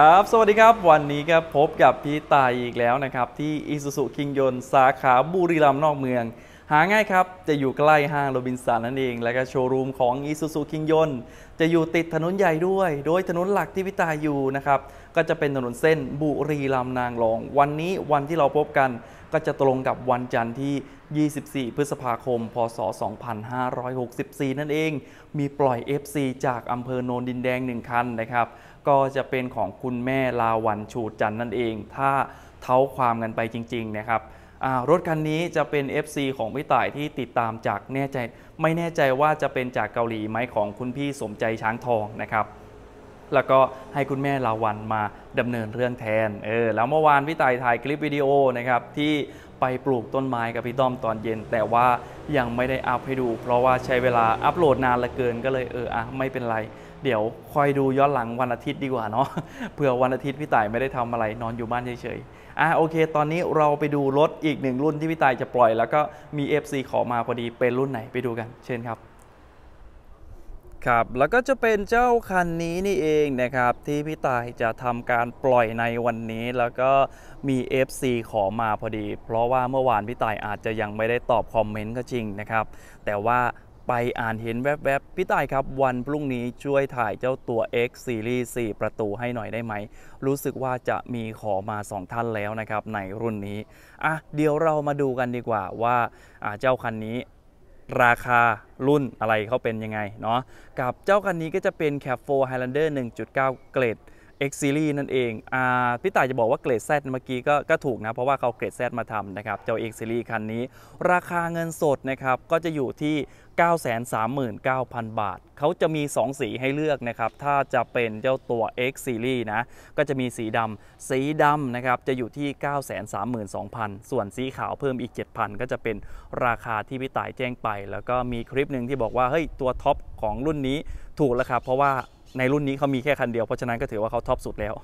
ครับสวัสดีครับ วันนี้ครับพบกับพี่ตายอีกแล้วนะครับที่อิสุสุคิงยนสาขาบุรีรัม์นอกเมือง หาง่ายครับจะอยู่ใกล้ห้างโรบินสันนั่นเอง และก็โชว์รูมของอิสุสุคิงยนจะอยู่ติดถนนใหญ่ด้วย โดยถนนหลักที่พี่ตายอยู่นะครับก็จะเป็นถนนเส้นบุรีรัมนางรอง วันนี้วันที่เราพบกันก็จะตรงกับวันจันทร์ที่ 24 พฤษภาคม พศ2564 นั่นเอง มีปล่อย FC จากอำเภอโนนดินแดง 1 คันนะครับ ก็จะเป็นของคุณแม่ลาวันชูจันนั่นเอง ถ้าเท้าความกันไปจริง ๆนะครับรถคันนี้จะเป็น FC ของพี่ต่ายที่ติดตามจากแน่ใจ ไม่แน่ใจว่าจะเป็นจากเกาหลีไหมของคุณพี่สมใจช้างทองนะครับแล้วก็ให้คุณแม่ลาวันมาดำเนินเรื่องแทน เออ แล้วเมื่อวานพี่ตายถ่ายคลิปวิดีโอนะครับที่ไปปลูกต้นไม้กับพี่ต้อมตอนเย็น แต่ว่ายังไม่ได้อัพให้ดู เพราะว่าใช้เวลาอัพโหลดนานเหลือเกินก็เลยเอออ่ะไม่เป็นไร เดี๋ยวคอยดูย้อนหลังวันอาทิตย์ดีกว่าเนาะเผื่อวันอาทิตย์พี่ต่ายไม่ได้ทำอะไร นอนอยู่บ้านเฉยๆ อ่ะโอเค ตอนนี้เราไปดูรถอีกหนึ่งรุ่นที่พี่ต่ายจะปล่อยแล้วก็มี FC ขอมาพอดีเป็นรุ่นไหนไปดูกัน เช่นครับครับ แล้วก็จะเป็นเจ้าคันนี้นี่เองนะครับ ที่พี่ตายจะทำการปล่อยในวันนี้แล้วก็มี FC ขอมาพอดี เพราะว่าเมื่อวานพี่ตายอาจจะยังไม่ได้ตอบคอมเมนต์ก็จริงนะครับแต่ว่าไปอ่านเห็นแวบๆพี่ตายครับวันพรุ่งนี้ช่วยถ่ายเจ้าตัว X Series 4ประตูให้หน่อยได้ไหมรู้สึกว่าจะมีขอมา 2 ท่านแล้วนะครับในรุ่นนี้อ่ะเดี๋ยวเรามาดูกันดีกว่าว่าเจ้าคันนี้ราคารุ่นอะไรเขาเป็นยังไง เนาะกับเจ้าคันนี้ก็จะเป็น Cap 4 Highlander 1.9 เกรด X Series นั่นเอง อ่า พี่ต่ายจะบอกว่าเกรด Z เมื่อกี้ก็กถูกนะ เพราะว่าเขาเกรด Z มาทำนะครับเจ้า X Series คันนี้ ราคาเงินสดนะครับ ก็จะอยู่ที่ 939,000 บาท เขาจะมี 2 สีให้เลือกนะครับถ้าจะเป็นเจ้าตัว X Series นะก็จะมีสีดำสีดำนะครับจะอยู่ที่ 932,000 ส่วนสีขาวเพิ่มอีก 7,000 ก็จะเป็นราคาที่พี่ต่ายแจ้งไป แล้วก็มีคลิปหนึ่งที่บอกว่าเฮ้ยตัวท็อปของรุ่นนี้ถูกแล้วครับเพราะว่าในรุ่นนี้เขามีแค่คันเดียวเพราะฉะนั้นก็ถือว่าเขาท็อปสุดแล้ว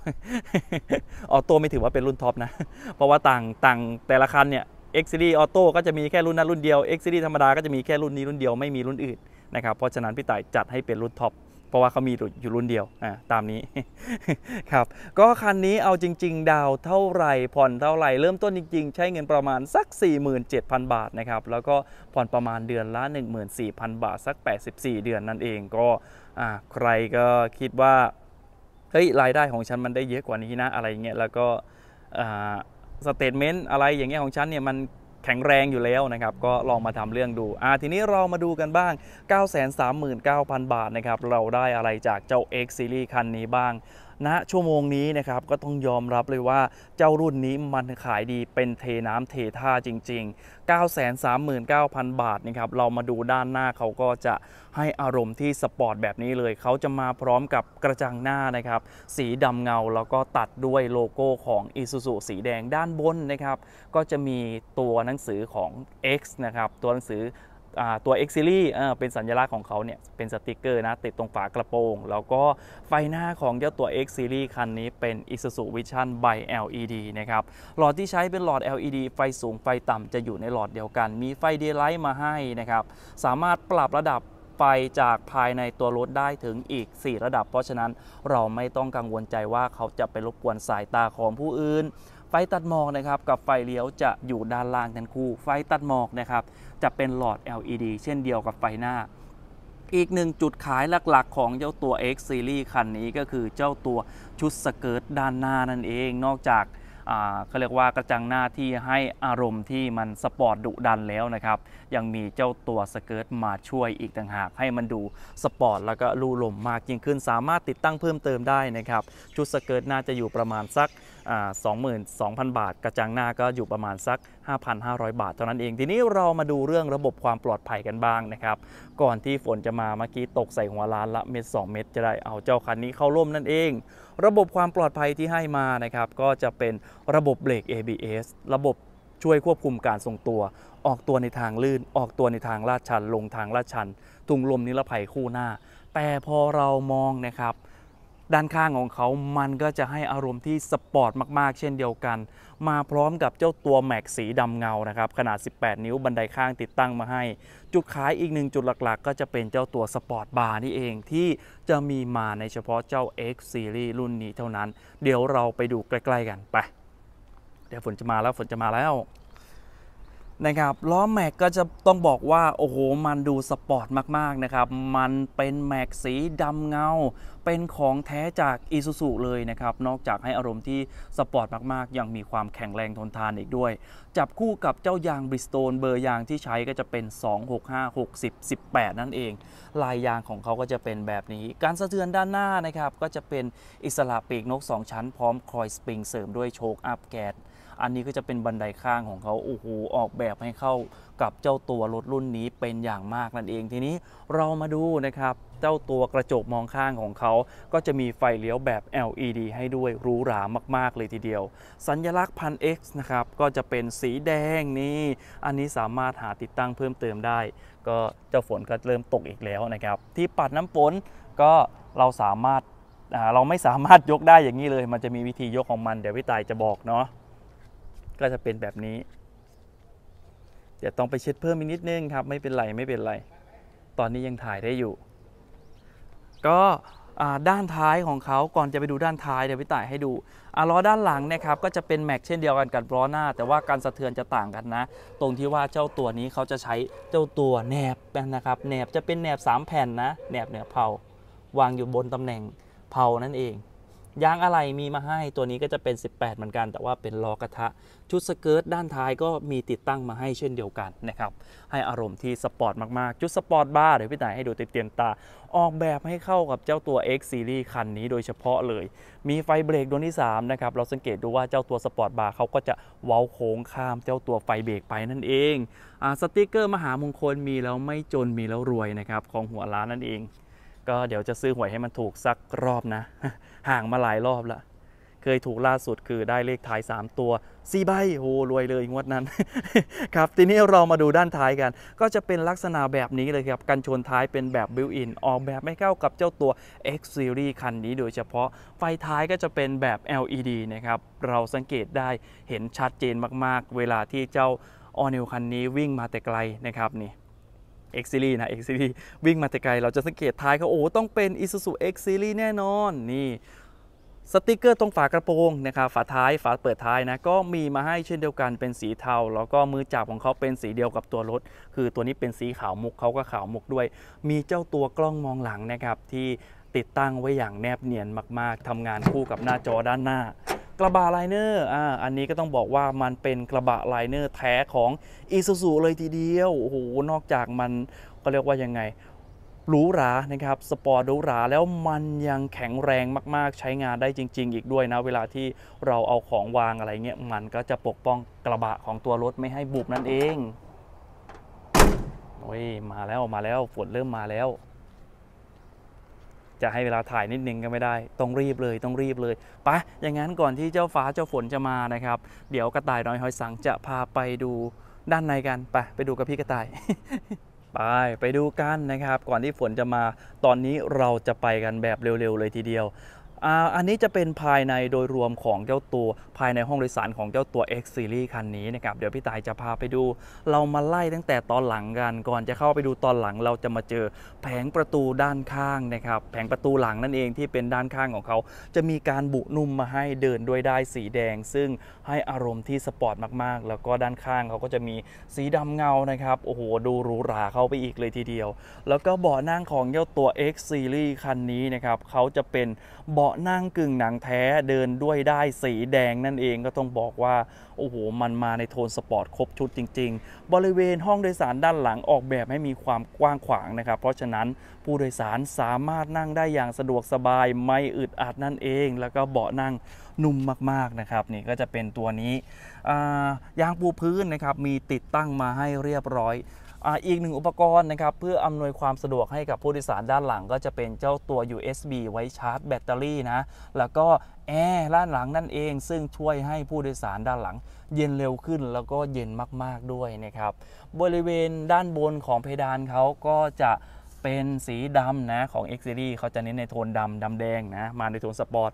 ออโต้ไม่ถือว่าเป็นรุ่นท็อปนะเพราะว่าต่างต่างแต่ละคันเนี่ยซ s e r i e ออโต้ก็จะมีแค่รุ่นนั้นรุ่นเดียวเอ็กซ์ซี e ีธรรมดาก็จะมีแค่รุ่นนี้รุ่นเดียวไม่มีรุ่นอื่นนะครับเพราะฉะนั้น พี่ต่ายจัดให้เป็นรุ่นท็อปเพราะว่าเขามีอยู่รุ่นเดียวอ่าตามนี้ครับ ก็คันนี้เอาจริง ๆ ดาวเท่าไหร่ ผ่อนเท่าไหร่ เริ่มต้นจริงๆ ใช้เงินประมาณสัก 47,000 บาทนะครับ แล้วก็ผ่อนประมาณเดือนละ 14,000 บาท สัก 84 เดือนนั่นเอง ก็อ่าใครก็คิดว่าเฮ้ยรายได้ของฉันมันได้เยอะกว่านี้นะ อะไรเงี้ย แล้วก็สเตทเมนต์อะไรอย่างเงี้ยของฉันเนี่ยมันแข็งแรงอยู่แล้วนะครับ ก็ลองมาทำเรื่องดูอ่าทีนี้เรามาดูกันบ้าง 939,000 บาทนะครับ เราได้อะไรจากเจ้า X Series คันนี้บ้างณชั่วโมงนี้นะครับ ก็ต้องยอมรับเลยว่าเจ้ารุ่นนี้มันขายดีเป็นเทน้ำเทท่าจริง ๆ 939,000 บาท นะครับ เรามาดูด้านหน้าเขาก็จะให้อารมณ์ที่สปอร์ตแบบนี้เลย เขาจะมาพร้อมกับกระจังหน้านะครับ สีดำเงาแล้วก็ตัดด้วยโลโก้ของ Isuzu สีแดงด้านบนนะครับ ก็จะมีตัวหนังสือของ X นะครับ ตัวหนังสือตัว X Series เป็นสัญลักษณ์ของเขาเนี่ย เป็นสติกเกอร์นะ ติดตรงฝากระโปรง แล้วก็ไฟหน้าของเจ้าตัว X Series คันนี้เป็น Isuzu Vision by LED นะครับ หลอดที่ใช้เป็นหลอด LED ไฟสูงไฟต่ำจะอยู่ในหลอดเดียวกัน มีไฟ Daylight มาให้นะครับ สามารถปรับระดับไฟจากภายในตัวรถได้ถึงอีก 4 ระดับ เพราะฉะนั้นเราไม่ต้องกังวลใจว่าเขาจะไปรบกวนสายตาของผู้อื่นไฟตัดหมอกนะครับกับไฟเลี้ยวจะอยู่ด้านล่างทั้งคู่ ไฟตัดหมอกนะครับจะเป็นหลอด LED เช่นเดียวกับไฟหน้า อีกหนึ่งจุดขายหลักๆ ของเจ้าตัว X Series คันนี้ก็คือเจ้าตัวชุดสเกิร์ตด้านหน้านั่นเองนอกจากเขาเรียกว่ากระจังหน้าที่ให้อารมณ์ที่มันสปอร์ตดุดันแล้วนะครับยังมีเจ้าตัวสเกิร์ตมาช่วยอีกต่างหาก ให้มันดูสปอร์ตแล้วก็ลู่ลมมากยิ่งขึ้น สามารถติดตั้งเพิ่มเติมได้นะครับชุดสเกิร์ตน่าจะอยู่ประมาณสัก22,000 บาทกระจังหน้าก็อยู่ประมาณสัก 5,500 บาท เท่านั้นเองทีนี้เรามาดูเรื่องระบบความปลอดภัยกันบ้างนะครับ ก่อนที่ฝนจะมาเมื่อกี้ตกใส่หัวร้านละเม็ด2เม็ดจะได้เอาเจ้าคันนี้เข้าร่มนั่นเอง ระบบความปลอดภัยที่ให้มานะครับ ก็จะเป็นระบบเบรก ABS ระบบช่วยควบคุมการทรงตัว ออกตัวในทางลื่น ออกตัวในทางลาดชันลงทางลาดชันทุงลมนิรภัยคู่หน้า แต่พอเรามองนะครับด้านข้างของเขามันก็จะให้อารมณ์ที่สปอร์ตมากๆ เช่นเดียวกัน มาพร้อมกับเจ้าตัวแม็กสีดำเงา นะครับ ขนาด 18 นิ้วบันไดข้างติดตั้งมาให้ จุดขายอีกหนึ่งจุดหลักๆ ก็จะเป็นเจ้าตัวสปอร์ตบาร์นี่เอง ที่จะมีมาในเฉพาะเจ้า X Series รุ่นนี้เท่านั้น เดี๋ยวเราไปดูใกล้ ๆ กัน ไป เดี๋ยวฝนจะมาแล้ว ฝนจะมาแล้วนะครับล้อแม็กก็จะต้องบอกว่า โอ้โหมันดูสปอร์ตมากๆนะครับ มันเป็นแม็กสีดำเงา เป็นของแท้จากอีซูซูเลยนะครับ นอกจากให้อารมณ์ที่สปอร์ตมากๆ ยังมีความแข็งแรงทนทานอีกด้วย จับคู่กับเจ้ายางบริสโตนเบอร์ยางที่ใช้ก็จะเป็น 265 60 18 นั่นเอง ลายยางของเขาก็จะเป็นแบบนี้ การสะเทือนด้านหน้านะครับก็จะเป็นอิสระปีกนก 2 ชั้นพร้อมคอยสปริงเสริมด้วยโชคอัพแกดอันนี้ก็จะเป็นบันไดข้างของเขาโอ้โห ออกแบบให้เข้ากับเจ้าตัวรถรุ่นนี้เป็นอย่างมากนั่นเอง ทีนี้เรามาดูนะครับ เจ้าตัวกระจกมองข้างของเขา ก็จะมีไฟเลี้ยวแบบ LED ให้ด้วยหรูหรามากๆเลยทีเดียว สัญญลักษณ์พัน X นะครับ ก็จะเป็นสีแดงนี่ อันนี้สามารถหาติดตั้งเพิ่มเติมได้ ก็เจ้าฝนก็เริ่มตกอีกแล้วนะครับ ที่ปัดน้ำฝนก็เราสามารถเราไม่สามารถยกได้อย่างนี้เลย มันจะมีวิธียกของมัน เดี๋ยววิ่ตายจะบอกเนาะก็จะเป็นแบบนี้ เดี๋ยวต้องไปเช็ดเพิ่มอีกนิดนึงครับไม่เป็นไรไม่เป็นไร ตอนนี้ยังถ่ายได้อยู่ ก็ด้านท้ายของเขาก่อนจะไปดูด้านท้ายเดี๋ยวพี่ต่ายให้ดูล้อด้านหลังนะครับก็จะเป็นแม็กเช่นเดียวกันกับล้อหน้า แต่ว่าการสะเทือนจะต่างกันนะ ตรงที่ว่าเจ้าตัวนี้เขาจะใช้เจ้าตัวแหนบนะครับแหนบจะเป็นแหนบ 3 แผ่นนะแหนบเหนือเผาวางอยู่บนตำแหน่งเผานั่นเองยางอะไรมีมาให้ตัวนี้ก็จะเป็น 18 เหมือนกัน แต่ว่าเป็นล้อกระทะชุดสเกิร์ตด้านท้ายก็มีติดตั้งมาให้เช่นเดียวกันนะครับ ให้อารมณ์ที่สปอร์ตมากๆ ชุดสปอร์ตบาร์เดี๋ยวพี่ต่ายให้ดูเต็มนตา ออกแบบให้เข้ากับเจ้าตัว X Series คันนี้โดยเฉพาะเลย มีไฟเบรกดวงที่ 3 นะครับ เราสังเกตดูว่าเจ้าตัวสปอร์ตบาร์เขาก็จะเว้าโค้งข้ามเจ้าตัวไฟเบรกไปนั่นเองอสติกเกอร์มหามงคลมีแล้วไม่จนมีแล้วรวยนะครับของหัวร้านนั่นเอง ก็เดี๋ยวจะซื้อหวยให้มันถูกสักรอบนะห่างมาหลายรอบละเคยถูกล่าสุดคือได้เลขท้าย 3 ตัว4ใบโหรวยเลยงวดนั้น ครับ ทีนี้เรามาดูด้านท้ายกัน ก็จะเป็นลักษณะแบบนี้เลยครับ กันชนท้ายเป็นแบบบิวอินออกแบบไม่เข้ากับเจ้าตัว X Series คันนี้โดยเฉพาะ ไฟท้ายก็จะเป็นแบบ LED นะครับ เราสังเกตได้เห็นชัดเจนมากๆ เวลาที่เจ้าออนิวคันนี้วิ่งมาแต่ไกลนะครับนี่ X Series นะ X Series วิ่งมาแต่ไกล เราจะสังเกตท้ายเขาโอ้ต้องเป็น Isuzu X Series แน่นอน นี่สติกเกอร์ตรงฝากระโปรงนะครับฝาท้ายฝาเปิดท้ายนะก็มีมาให้เช่นเดียวกันเป็นสีเทาแล้วก็มือจับของเขาเป็นสีเดียวกับตัวรถ คือตัวนี้เป็นสีขาวมุกเขาก็ขาวมุกด้วย มีเจ้าตัวกล้องมองหลังนะครับ ที่ติดตั้งไว้อย่างแนบเนียนมาก ๆทำงานคู่กับหน้าจอด้านหน้ากระบะไลเนอร์ อ่า อันนี้ก็ต้องบอกว่ามันเป็นกระบะไลเนอร์แท้ของอีซูซูเลยทีเดียว โอ้โห นอกจากมันก็เรียกว่ายังไงหรูหรานะครับสปอร์ตหรูหราแล้วมันยังแข็งแรงมาก ๆ ใช้งานได้จริงๆอีกด้วยนะ เวลาที่เราเอาของวางอะไรเงี้ยมันก็จะปกป้องกระบะของตัวรถไม่ให้บุบนั่นเองโอ้ยมาแล้วมาแล้วฝนเริ่มมาแล้วจะให้เวลาถ่ายนิดนึงก็ไม่ได้ ต้องรีบเลย ต้องรีบเลยปะอย่างนั้นก่อนที่เจ้าฟ้าเจ้าฝนจะมานะครับ เดี๋ยวกระต่าย น้อยหอยสังจะพาไปดูด้านในกัน ไป ไปดูกับพี่กระต่าย ไป ไปดูกันนะครับ ก่อนที่ฝนจะมา ตอนนี้เราจะไปกันแบบเร็วๆเลยทีเดียวอันนี้จะเป็นภายในโดยรวมของเจ้าตัวภายในห้องโดยสารของเจ้าตัว X Series คันนี้นะครับ เดี๋ยวพี่ตายจะพาไปดู เรามาไล่ตั้งแต่ตอนหลังกัน ก่อนจะเข้าไปดูตอนหลังเราจะมาเจอแผงประตูด้านข้างนะครับ แผงประตูหลังนั่นเองที่เป็นด้านข้างของเขาจะมีการบุนุ่มมาให้เดินด้วยได้สีแดง ซึ่งให้อารมณ์ที่สปอร์ตมากๆ แล้วก็ด้านข้างเขาก็จะมีสีดำเงานะครับ โอ้โห ดูหรูหราเข้าไปอีกเลยทีเดียว แล้วก็เบาะนั่งของเจ้าตัว X Series คันนี้นะครับเขาจะเป็นเบาะนั่งกึ่งหนังแท้เดินด้วยได้สีแดงนั่นเองก็ต้องบอกว่าโอ้โหมันมาในโทนสปอร์ตครบชุดจริง ๆ บริเวณห้องโดยสารด้านหลังออกแบบให้มีความกว้างขวางนะครับ เพราะฉะนั้นผู้โดยสารสามารถนั่งได้อย่างสะดวกสบายไม่อึดอัดนั่นเอง แล้วก็เบาะนั่งนุ่มมากๆนะครับนี่ก็จะเป็นตัวนี้ยางปูพื้นนะครับมีติดตั้งมาให้เรียบร้อยอีกหนึ่งอุปกรณ์นะครับ เพื่ออำนวยความสะดวกให้กับผู้โดยสารด้านหลังก็จะเป็นเจ้าตัว USB ไว้ชาร์จแบตเตอรี่นะ แล้วก็แอร์ด้านหลังนั่นเอง ซึ่งช่วยให้ผู้โดยสารด้านหลังเย็นเร็วขึ้นแล้วก็เย็นมากๆด้วยนะครับ บริเวณด้านบนของเพดานเขาก็จะเป็นสีดำนะของ X Series เขาจะเน้นในโทนดำดำแดงนะ มาในโทนสปอร์ต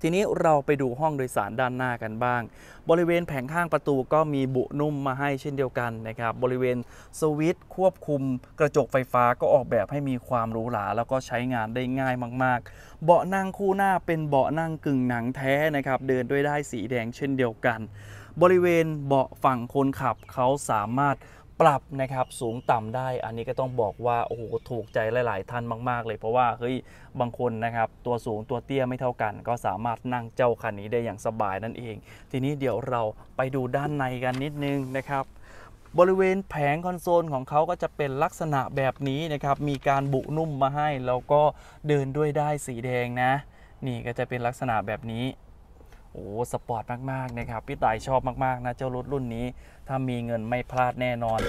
ทีนี้เราไปดูห้องโดยสารด้านหน้ากันบ้าง บริเวณแผงข้างประตูก็มีบุนุ่มมาให้เช่นเดียวกันนะครับบริเวณสวิตช์ควบคุมกระจกไฟฟ้าก็ออกแบบให้มีความหรูหราแล้วก็ใช้งานได้ง่ายมาก ๆ เบาะนั่งคู่หน้าเป็นเบาะนั่งกึ่งหนังแท้นะครับเดินด้วยได้สีแดงเช่นเดียวกัน บริเวณเบาะฝั่งคนขับเขาสามารถปรับนะครับ สูงต่ำได้อันนี้ก็ต้องบอกว่าโอ้โหถูกใจหลาย ๆ ท่านมาก ๆ เลย เพราะว่าเฮ้ยบางคนนะครับตัวสูงตัวเตี้ยไม่เท่ากัน ก็สามารถนั่งเจ้าคันนี้ได้อย่างสบายนั่น เอง ทีนี้เดี๋ยวเราไปดูด้านในกันนิดนึงนะครับ บริเวณแผงคอนโซล ของเขาก็ จะเป็นลักษณะแบบนี้นะครับมีการบุนุ่มมาให้แล้วก็เดินด้วยได้สีแดงนะ นี่ก็จะเป็นลักษณะแบบนี้โอ้สปอร์ตมาก ๆ นะครับ พี่ต่ายชอบมาก ๆ นะเจ้ารถรุ่นนี้ ถ้ามีเงินไม่พลาดแน่นอน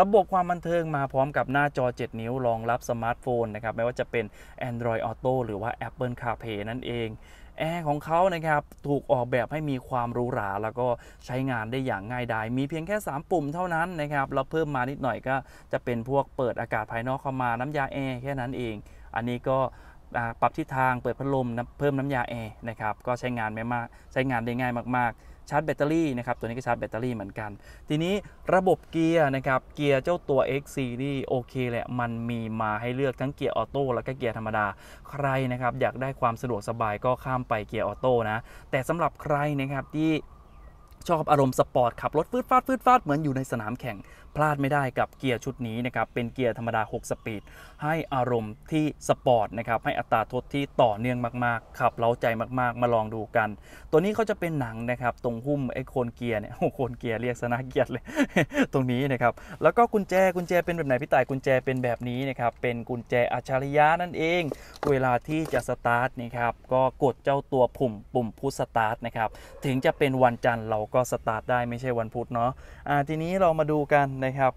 ระบบความบันเทิงมาพร้อมกับหน้าจอ 7 นิ้วรองรับสมาร์ทโฟนนะครับ ไม่ว่าจะเป็น Android Auto หรือว่า Apple CarPlay นั่นเอง แอร์ของเขานะครับ ถูกออกแบบให้มีความหรูหราแล้วก็ใช้งานได้อย่างง่ายดายมีเพียงแค่ 3 ปุ่มเท่านั้นนะครับเราเพิ่มมานิดหน่อยก็ จะเป็นพวกเปิดอากาศภายนอกเข้ามาน้ำยาแอร์แค่นั้นเอง อันนี้ก็ปรับทิศทางเปิดพัดลมเพิ่มน้ำยาแอร์นะครับก็ใช้งานไม่มากใช้งานได้ง่ายมากๆ ชาร์จแบตเตอรี่นะครับตัวนี้ก็ชาร์จแบตเตอรี่เหมือนกัน ทีนี้ระบบเกียร์นะครับเกียร์เจ้าตัว X นี่โอเคแหละมันมีมาให้เลือกทั้งเกียร์ออโต้แล้วก็เกียร์ธรรมดาใครนะครับอยากได้ความสะดวกสบายก็ข้ามไปเกียร์ออโต้นะแต่สำหรับใครนะครับที่ชอบอารมณ์สปอร์ต ขับรถฟืดฟาดฟืดฟาดเหมือนอยู่ในสนามแข่งพลาดไม่ได้กับเกียร์ชุดนี้นะครับ เป็นเกียร์ธรรมดา6สปีดให้อารมณ์ที่สปอร์ตนะครับให้อัตราทดที่ต่อเนื่องมากๆขับเล้าใจมากๆ มาลองดูกัน ตัวนี้เขาจะเป็นหนังนะครับตรงหุ้มไอ้โคนเกียร์เนี่ยโอ้โคนเกียร์เรียกสนาเกียร์เลยตรงนี้นะครับ แล้วก็กุญแจกุญแจเป็นแบบไหนพี่ต่ายกุญแจเป็นแบบนี้นะครับ เป็นกุญแจอัจฉริยะนั่นเอง เวลาที่จะสตาร์ทนะครับก็กดเจ้าตัวปุ่มปุ่มพุทสตาร์ทนะครับถึงจะเป็นวันจันทร์เราก็สตาร์ทได้ไม่ใช่วันพุธเนาะะทีนี้เรามาดูกันนะครับ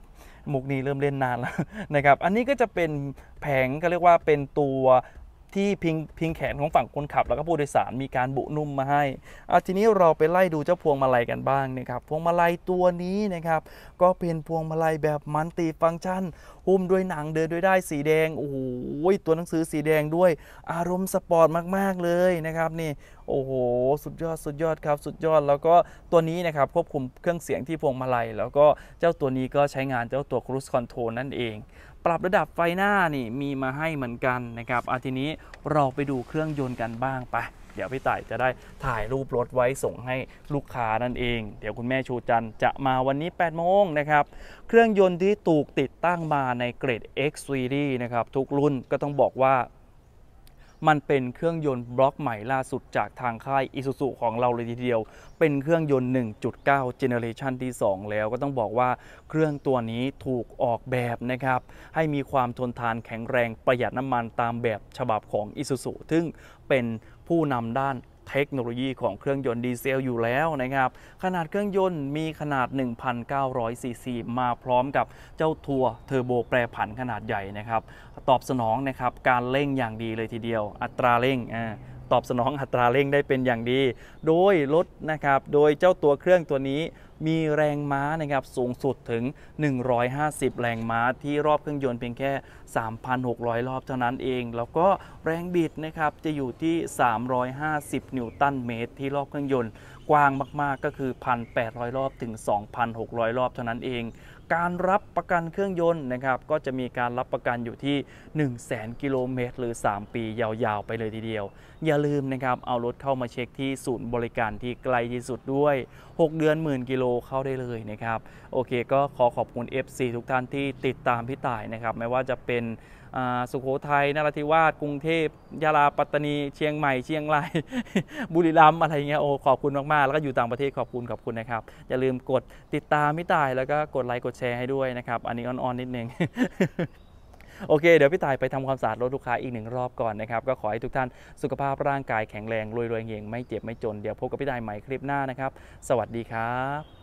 มุกนี้เริ่มเล่นนานแล้วนะครับ อันนี้ก็จะเป็นแผงก็เรียกว่าเป็นตัวที่พิงพิงแขนของฝั่งคนขับ แล้วก็ผู้โดยสารมีการบุนุ่มมาให้ อาทีนี้เราไปไล่ดูเจ้าพวงมาลัยกันบ้างนะครับพวงมาลัยตัวนี้นะครับก็เป็นพวงมาลัยแบบมันติฟังก์ชัน หุ้มด้วยหนังเดินด้วยได้สีแดงโอ้โหตัวหนังสือสีแดงด้วยอารมณ์สปอร์ตมาก ๆเลยนะครับนี่โอ้โหสุดยอดสุดยอดครับ สุดยอดแล้วก็ตัวนี้นะครับควบคุมเครื่องเสียงที่พวงมาลัยแล้วก็เจ้าตัวนี้ก็ใช้งานเจ้าตัวครูสคอนโทรลนั่นเองรับระดับไฟหน้านี่มีมาให้เหมือนกันนะครับอาทีนี้เราไปดูเครื่องยนต์กันบ้างไป เดี๋ยวพี่ต่ายจะได้ถ่ายรูปรถไว้ส่งให้ลูกค้านั่นเอง เดี๋ยวคุณแม่ชูจันจะมาวันนี้ 8 โมงนะครับ เครื่องยนต์ที่ถูกติดตั้งมาในเกรด X Series นะครับทุกรุ่นก็ต้องบอกว่ามันเป็นเครื่องยนต์บล็อกใหม่ล่าสุดจากทางค่ายอิซูซุของเราเลยทีเดียว เป็นเครื่องยนต์ 1.9 g e เนอเรชันที่2 แล้วก็ต้องบอกว่าเครื่องตัวนี้ถูกออกแบบนะครับ ให้มีความทนทานแข็งแรงประหยัดน้ำมันตามแบบฉบับของอิซูซุซึ่งเป็นผู้นำด้านทคโนโลยีของเครื่องยนต์ดีเซลอยู่แล้วนะครับ ขนาดเครื่องยนต์มีขนาด 1,900ซีซีมาพร้อมกับเจ้าทัวเทอร์โบแปรผันขนาดใหญ่นะครับ ตอบสนองนะครับการเร่งอย่างดีเลยทีเดียว อัตราเร่งอ่าตอบสนองอัตราเร่งได้เป็นอย่างดี โดยรถนะครับโดยเจ้าตัวเครื่องตัวนี้มีแรงม้านะครับสูงสุดถึง 150 แรงม้า ที่รอบเครื่องยนต์เพียงแค่ 3,600 รอบเท่านั้นเอง แล้วก็แรงบิดนะครับจะอยู่ที่ 350นิวตันเมตรที่รอบเครื่องยนต์ กว้างมากๆก็คือ 1,800 รอบถึง 2,600 รอบเท่านั้นเอง การรับประกันเครื่องยนต์นะครับก็จะมีการรับประกันอยู่ที่ 1 0 0 0 0กิโลเมตร หรือ 3 ปียาวๆไปเลยทีเดียว อย่าลืมนะครับเอารถเข้ามาเช็คที่ศูนย์บริการที่ไกลที่สุดด้วย6 เดือนหมื่นกิโลเข้าได้เลยนะครับ โอเคก็ขอขอบคุณ FC ทุกท่านที่ติดตามพี่ต่ายนะครับ ไม่ว่าจะเป็นสุโขทัยนราธิวาสกรุงเทพยาลาปัตตานีเชียงใหม่เชียงรายบุรีรัมย์อะไรเงี้ยโอ้ขอบคุณมาก ๆ แล้วก็อยู่ต่างประเทศขอบคุณ ขอบคุณนะครับ อย่าลืมกดติดตามพี่ต่ายแล้วก็กดไลค์กดแชร์ให้ด้วยนะครับ อันนี้อ่อน ๆ นิดนึงโอเค เดี๋ยวพี่ตายไปทำความสะอาดรถลูกค้าอีกหนึ่งรอบก่อนนะครับ ก็ขอให้ทุกท่านสุขภาพร่างกายแข็งแรง รวยรวยเงงไม่เจ็บไม่จน เดี๋ยวพบกับพี่ตายใหม่คลิปหน้านะครับ สวัสดีครับ